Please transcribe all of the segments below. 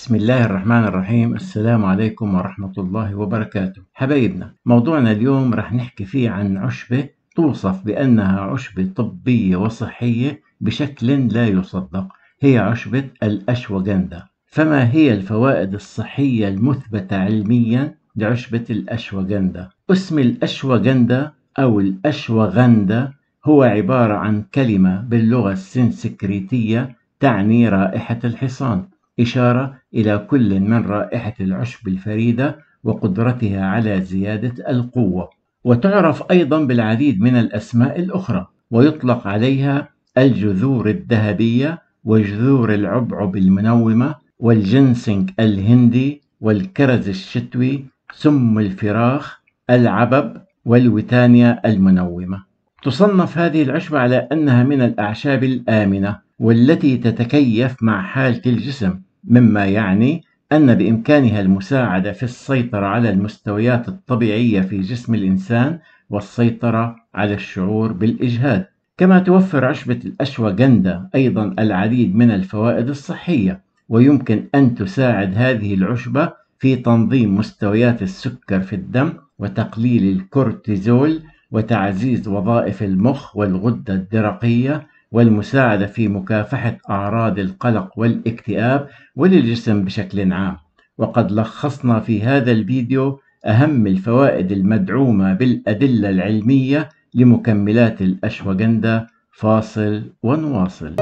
بسم الله الرحمن الرحيم السلام عليكم ورحمة الله وبركاته حبايبنا موضوعنا اليوم رح نحكي فيه عن عشبة توصف بأنها عشبة طبية وصحية بشكل لا يصدق هي عشبة الأشوغندا فما هي الفوائد الصحية المثبتة علميا لعشبة الأشوغندا اسم الأشوغندا أو الأشوغندا هو عبارة عن كلمة باللغة السنسكريتية تعني رائحة الحصان إشارة إلى كل من رائحة العشب الفريدة وقدرتها على زيادة القوة وتعرف أيضا بالعديد من الأسماء الأخرى ويطلق عليها الجذور الذهبية وجذور العبعب المنومة والجنسنج الهندي والكرز الشتوي سم الفراخ العبب والوتانيا المنومة تصنف هذه العشبة على أنها من الأعشاب الآمنة والتي تتكيف مع حالة الجسم مما يعني أن بإمكانها المساعدة في السيطرة على المستويات الطبيعية في جسم الإنسان والسيطرة على الشعور بالإجهاد كما توفر عشبة الأشواغندا أيضا العديد من الفوائد الصحية ويمكن أن تساعد هذه العشبة في تنظيم مستويات السكر في الدم وتقليل الكورتيزول وتعزيز وظائف المخ والغدة الدرقية والمساعدة في مكافحة أعراض القلق والاكتئاب وللجسم بشكل عام وقد لخصنا في هذا الفيديو أهم الفوائد المدعومة بالأدلة العلمية لمكملات الأشواجندا فاصل ونواصل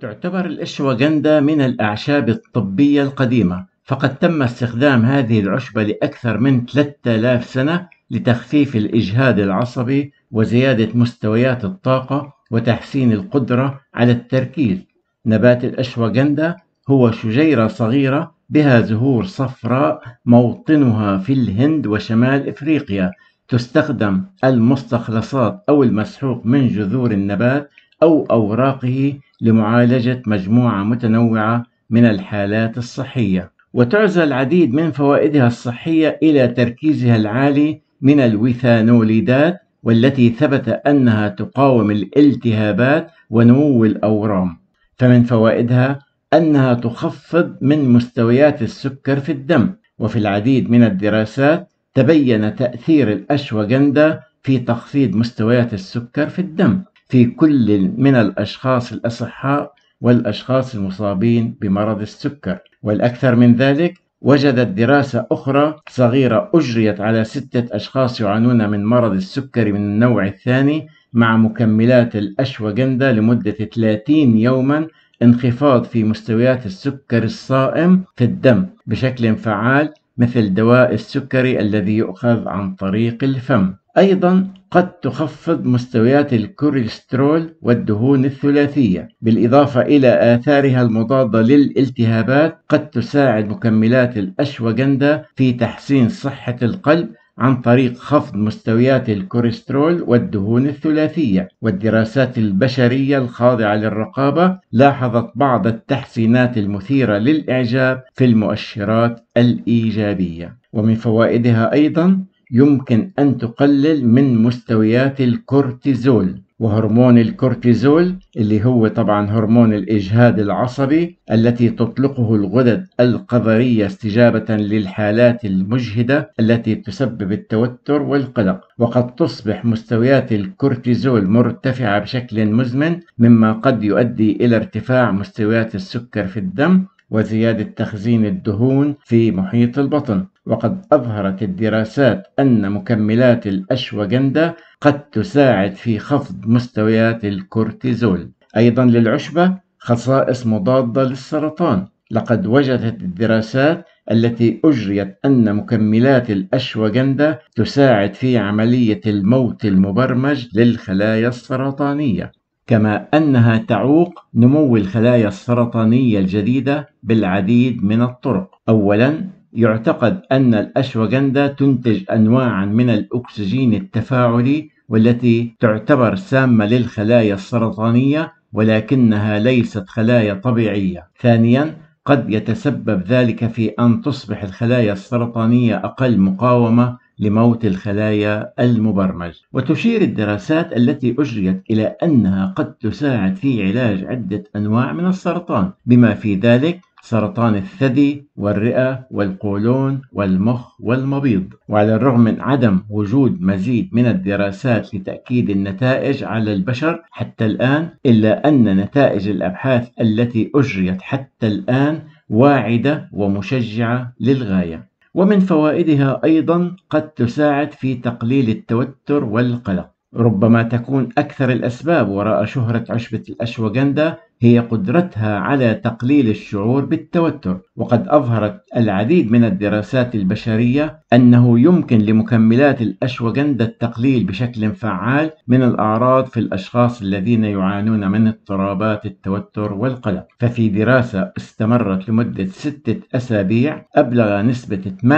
تعتبر الأشواجندا من الأعشاب الطبية القديمة فقد تم استخدام هذه العشبة لأكثر من 3000 سنة لتخفيف الإجهاد العصبي وزيادة مستويات الطاقة وتحسين القدرة على التركيز. نبات الأشواغندا هو شجيرة صغيرة بها زهور صفراء موطنها في الهند وشمال إفريقيا. تستخدم المستخلصات أو المسحوق من جذور النبات أو أوراقه لمعالجة مجموعة متنوعة من الحالات الصحية وتعزى العديد من فوائدها الصحية إلى تركيزها العالي من الويثانوليدات والتي ثبت أنها تقاوم الالتهابات ونمو الأورام فمن فوائدها أنها تخفض من مستويات السكر في الدم وفي العديد من الدراسات تبين تأثير الأشوغندا في تخفيض مستويات السكر في الدم في كل من الأشخاص الأصحاء والأشخاص المصابين بمرض السكر والأكثر من ذلك وجدت دراسة أخرى صغيرة أجريت على ستة أشخاص يعانون من مرض السكري من النوع الثاني مع مكملات الأشوجندا لمدة 30 يوما انخفاض في مستويات السكر الصائم في الدم بشكل فعال مثل دواء السكري الذي يؤخذ عن طريق الفم أيضا قد تخفض مستويات الكوليسترول والدهون الثلاثية بالإضافة إلى آثارها المضادة للالتهابات قد تساعد مكملات الأشواجندا في تحسين صحة القلب عن طريق خفض مستويات الكوليسترول والدهون الثلاثية والدراسات البشرية الخاضعة للرقابة لاحظت بعض التحسينات المثيرة للإعجاب في المؤشرات الإيجابية ومن فوائدها أيضا يمكن أن تقلل من مستويات الكورتيزول وهرمون الكورتيزول اللي هو طبعا هرمون الإجهاد العصبي التي تطلقه الغدد القذرية استجابة للحالات المجهدة التي تسبب التوتر والقلق وقد تصبح مستويات الكورتيزول مرتفعة بشكل مزمن مما قد يؤدي إلى ارتفاع مستويات السكر في الدم وزيادة تخزين الدهون في محيط البطن وقد أظهرت الدراسات أن مكملات الأشواجندا قد تساعد في خفض مستويات الكورتيزول أيضا للعشبة خصائص مضادة للسرطان لقد وجدت الدراسات التي أجريت أن مكملات الأشواجندا تساعد في عملية الموت المبرمج للخلايا السرطانية كما أنها تعوق نمو الخلايا السرطانية الجديدة بالعديد من الطرق أولا يعتقد أن الأشواغندا تنتج أنواعا من الأكسجين التفاعلي والتي تعتبر سامة للخلايا السرطانية ولكنها ليست خلايا طبيعية. ثانيا قد يتسبب ذلك في أن تصبح الخلايا السرطانية أقل مقاومة لموت الخلايا المبرمج وتشير الدراسات التي أجريت إلى أنها قد تساعد في علاج عدة أنواع من السرطان بما في ذلك سرطان الثدي والرئة والقولون والمخ والمبيض وعلى الرغم من عدم وجود مزيد من الدراسات لتأكيد النتائج على البشر حتى الآن إلا أن نتائج الأبحاث التي أجريت حتى الآن واعدة ومشجعة للغاية ومن فوائدها أيضا قد تساعد في تقليل التوتر والقلق ربما تكون أكثر الأسباب وراء شهرة عشبة الاشوغندا هي قدرتها على تقليل الشعور بالتوتر وقد أظهرت العديد من الدراسات البشرية أنه يمكن لمكملات الأشوغندا التقليل بشكل فعال من الأعراض في الأشخاص الذين يعانون من اضطرابات التوتر والقلق ففي دراسة استمرت لمدة ستة أسابيع أبلغ نسبة 88%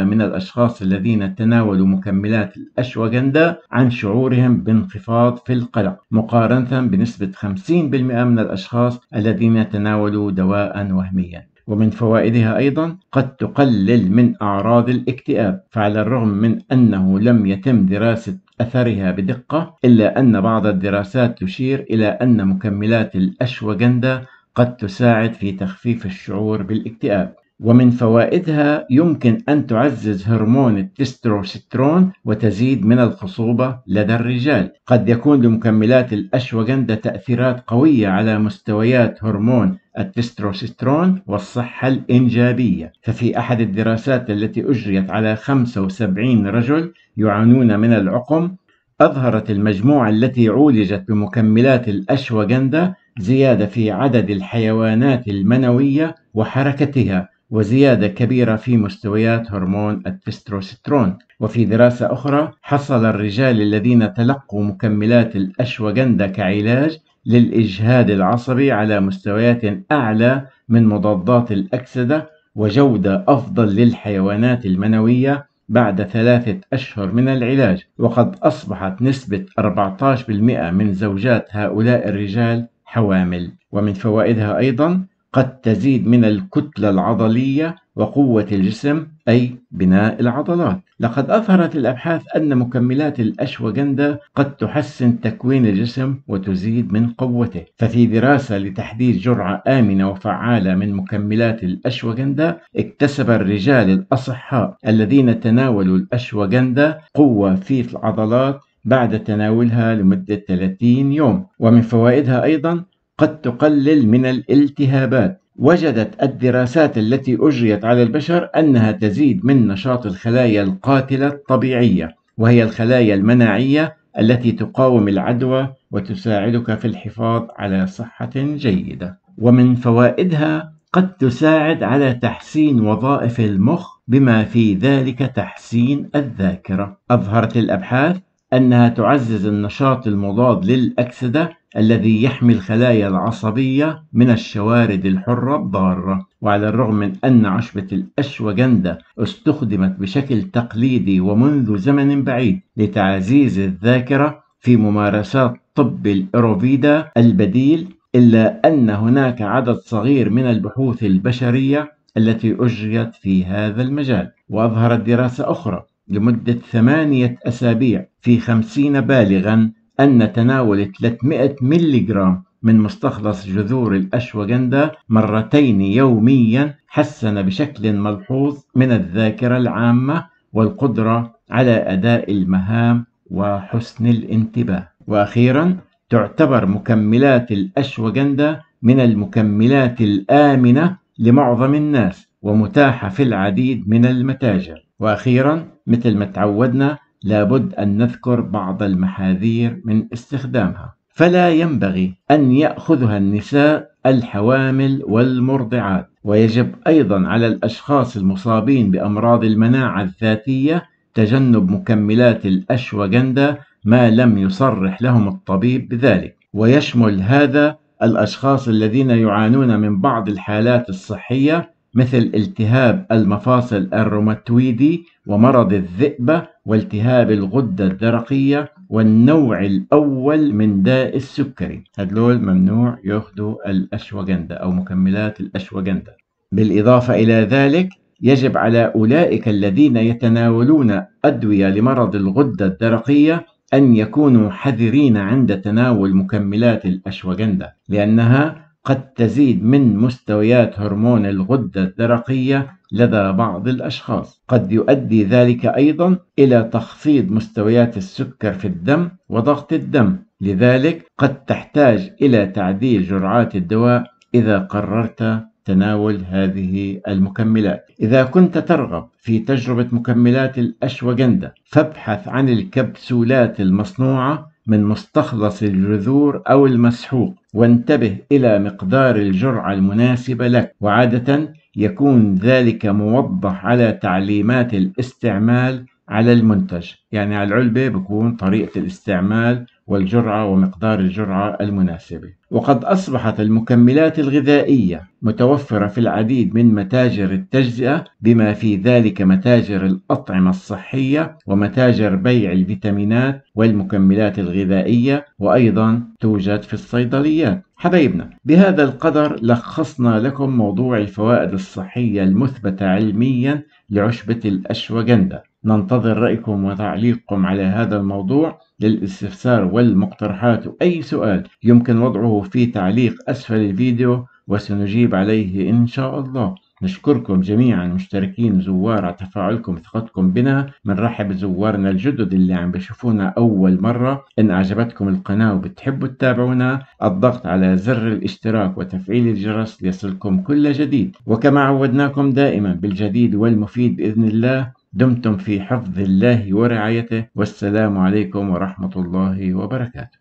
من الأشخاص الذين تناولوا مكملات الأشوغندا عن شعورهم بانخفاض في القلق مقارنة بنسبة 50 من الأشخاص الذين تناولوا دواء وهميا ومن فوائدها أيضا قد تقلل من أعراض الاكتئاب فعلى الرغم من أنه لم يتم دراسة أثرها بدقة إلا أن بعض الدراسات تشير إلى أن مكملات الأشوغندا قد تساعد في تخفيف الشعور بالاكتئاب ومن فوائدها يمكن أن تعزز هرمون التستروسترون وتزيد من الخصوبة لدى الرجال قد يكون لمكملات الأشوغندا تأثيرات قوية على مستويات هرمون التستروسترون والصحة الإنجابية ففي أحد الدراسات التي أجريت على 75 رجل يعانون من العقم أظهرت المجموعة التي عولجت بمكملات الأشوغندا زيادة في عدد الحيوانات المنوية وحركتها وزيادة كبيرة في مستويات هرمون التستروسترون وفي دراسة أخرى حصل الرجال الذين تلقوا مكملات الأشوغندا كعلاج للإجهاد العصبي على مستويات أعلى من مضادات الأكسدة وجودة أفضل للحيوانات المنوية بعد ثلاثة أشهر من العلاج وقد أصبحت نسبة 14% من زوجات هؤلاء الرجال حوامل ومن فوائدها أيضا قد تزيد من الكتلة العضلية وقوة الجسم أي بناء العضلات. لقد أظهرت الأبحاث أن مكملات الأشواجندا قد تحسن تكوين الجسم وتزيد من قوته. ففي دراسة لتحديد جرعة آمنة وفعالة من مكملات الأشواجندا اكتسب الرجال الأصحاء الذين تناولوا الأشواجندا قوة في العضلات بعد تناولها لمدة 30 يوم ومن فوائدها أيضا قد تقلل من الالتهابات وجدت الدراسات التي أجريت على البشر أنها تزيد من نشاط الخلايا القاتلة الطبيعية وهي الخلايا المناعية التي تقاوم العدوى وتساعدك في الحفاظ على صحة جيدة ومن فوائدها قد تساعد على تحسين وظائف المخ بما في ذلك تحسين الذاكرة أظهرت الأبحاث أنها تعزز النشاط المضاد للأكسدة الذي يحمي الخلايا العصبية من الشوارد الحرة الضارة وعلى الرغم من أن عشبة الأشوجندا استخدمت بشكل تقليدي ومنذ زمن بعيد لتعزيز الذاكرة في ممارسات طب الإيروفيدا البديل إلا أن هناك عدد صغير من البحوث البشرية التي أجريت في هذا المجال وأظهرت دراسة أخرى لمدة ثمانية أسابيع في خمسين بالغا أن تناول 300 جرام من مستخلص جذور الأشوغندا مرتين يوميا حسن بشكل ملحوظ من الذاكرة العامة والقدرة على أداء المهام وحسن الانتباه وأخيرا تعتبر مكملات الأشوغندا من المكملات الآمنة لمعظم الناس ومتاحة في العديد من المتاجر وأخيرا مثل ما تعودنا لابد أن نذكر بعض المحاذير من استخدامها فلا ينبغي أن يأخذها النساء الحوامل والمرضعات ويجب أيضا على الأشخاص المصابين بأمراض المناعة الذاتية تجنب مكملات الأشواجندا ما لم يصرح لهم الطبيب بذلك ويشمل هذا الأشخاص الذين يعانون من بعض الحالات الصحية مثل التهاب المفاصل الروماتويدي ومرض الذئبة والتهاب الغدة الدرقية والنوع الأول من داء السكري هدول ممنوع يأخذوا الأشواجندا أو مكملات الأشواجندا بالإضافة إلى ذلك يجب على أولئك الذين يتناولون أدوية لمرض الغدة الدرقية أن يكونوا حذرين عند تناول مكملات الأشواجندا لأنها قد تزيد من مستويات هرمون الغدة الدرقية لدى بعض الأشخاص قد يؤدي ذلك أيضا إلى تخفيض مستويات السكر في الدم وضغط الدم لذلك قد تحتاج إلى تعديل جرعات الدواء إذا قررت تناول هذه المكملات إذا كنت ترغب في تجربة مكملات الأشواجندا فابحث عن الكبسولات المصنوعة من مستخلص الجذور أو المسحوق وانتبه إلى مقدار الجرعة المناسبة لك وعادة يكون ذلك موضح على تعليمات الاستعمال على المنتج يعني على العلبة بكون طريقة الاستعمال والجرعة ومقدار الجرعة المناسبة وقد أصبحت المكملات الغذائية متوفرة في العديد من متاجر التجزئة بما في ذلك متاجر الأطعمة الصحية ومتاجر بيع الفيتامينات والمكملات الغذائية وأيضا توجد في الصيدليات حبايبنا بهذا القدر لخصنا لكم موضوع الفوائد الصحية المثبتة علميا لعشبة الأشواجندا ننتظر رأيكم وتعليقكم على هذا الموضوع للاستفسار والمقترحات وأي سؤال يمكن وضعه في تعليق أسفل الفيديو وسنجيب عليه إن شاء الله نشكركم جميعا مشتركين زوار على تفاعلكم وثقتكم بنا بنرحب بزوارنا الجدد اللي عم بيشوفونا أول مرة إن أعجبتكم القناة وبتحبوا تتابعونا الضغط على زر الاشتراك وتفعيل الجرس ليصلكم كل جديد وكما عودناكم دائما بالجديد والمفيد بإذن الله دمتم في حفظ الله ورعايته والسلام عليكم ورحمة الله وبركاته